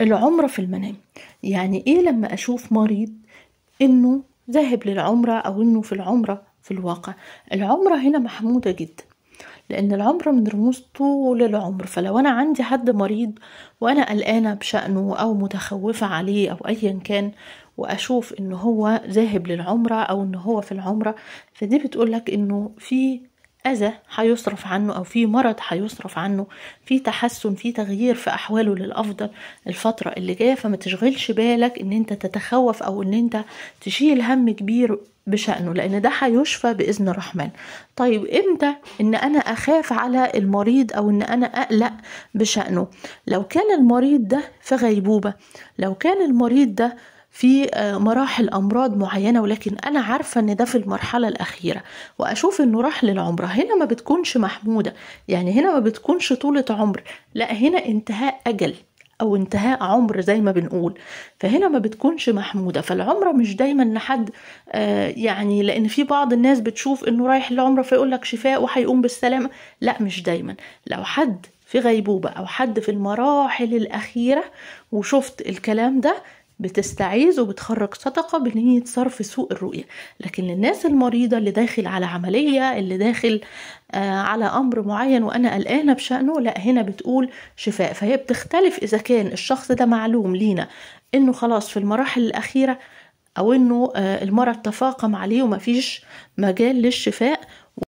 العمرة في المنام يعني ايه لما اشوف مريض انه ذاهب للعمرة او انه في العمرة في الواقع العمرة هنا محمودة جدا لان العمرة من رموز طول العمر فلو انا عندي حد مريض وانا قلقانة بشأنه او متخوفة عليه او ايا كان واشوف إنه هو ذاهب للعمرة او إنه هو في العمرة فدي بتقولك انه في أذى هيصرف عنه أو في مرض هيصرف عنه في تحسن في تغيير في أحواله للأفضل الفترة اللي جاية فما تشغلش بالك إن أنت تتخوف أو إن أنت تشيل هم كبير بشأنه لأن ده هيشفى بإذن الرحمن طيب إمتى إن أنا أخاف على المريض أو إن أنا أقلق بشأنه لو كان المريض ده في غيبوبة لو كان المريض ده في آه، مراحل امراض معينه ولكن انا عارفه ان ده في المرحله الاخيره واشوف انه راح للعمره هنا ما بتكونش محموده يعني هنا ما بتكونش طوله عمر لا هنا انتهاء اجل او انتهاء عمر زي ما بنقول فهنا ما بتكونش محموده فالعمره مش دايما لحد آه يعني لان في بعض الناس بتشوف انه رايح للعمرة فيقول لك شفاء وهيقوم بالسلامه لا مش دايما لو حد في غيبوبه او حد في المراحل الاخيره وشفت الكلام ده بتستعيذ وبتخرج صدقة بنية صرف سوء الرؤية لكن الناس المريضة اللي داخل على عملية اللي داخل آه، على أمر معين وأنا قلقانة بشأنه لا هنا بتقول شفاء فهي بتختلف إذا كان الشخص ده معلوم لينا إنه خلاص في المراحل الأخيرة أو إنه آه، المرض تفاقم عليه ومفيش مجال للشفاء